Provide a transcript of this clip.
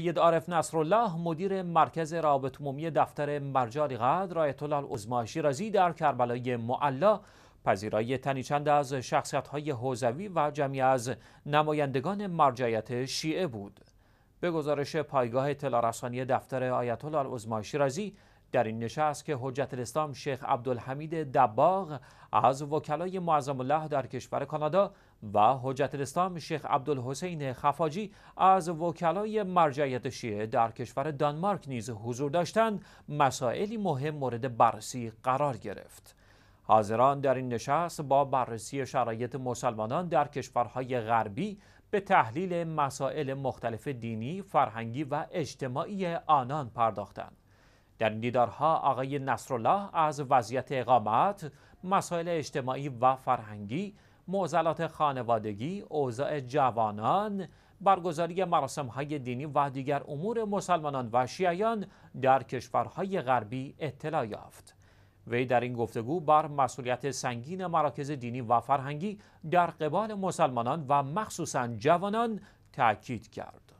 سید عارف نصرالله مدیر مرکز رابط عمومی دفتر مرجع قدر آیت الله عظما شیرازی در کربلای معلا پذیرای تنی چند از شخصیت‌های حوزوی و جمعی از نمایندگان مرجعیت شیعه بود. به گزارش پایگاه تلارسانی دفتر آیت الله العظما در این نشست که حجت الاسلام شیخ عبدالحمید دباغ از وکلای معظم الله در کشور کانادا و حجت الاسلام شیخ عبدالحسین خفاجی از وکلای مرجعیت شیعه در کشور دانمارک نیز حضور داشتند مسائلی مهم مورد بررسی قرار گرفت حاضران در این نشست با بررسی شرایط مسلمانان در کشورهای غربی به تحلیل مسائل مختلف دینی، فرهنگی و اجتماعی آنان پرداختند. در این دیدارها آقای نصرالله از وضعیت اقامت، مسائل اجتماعی و فرهنگی، معضلات خانوادگی، اوضاع جوانان، برگزاری مراسم های دینی و دیگر امور مسلمانان و شیعیان در کشورهای غربی اطلاع یافت. وی در این گفتگو بر مسئولیت سنگین مراکز دینی و فرهنگی در قبال مسلمانان و مخصوصا جوانان تأکید کرد.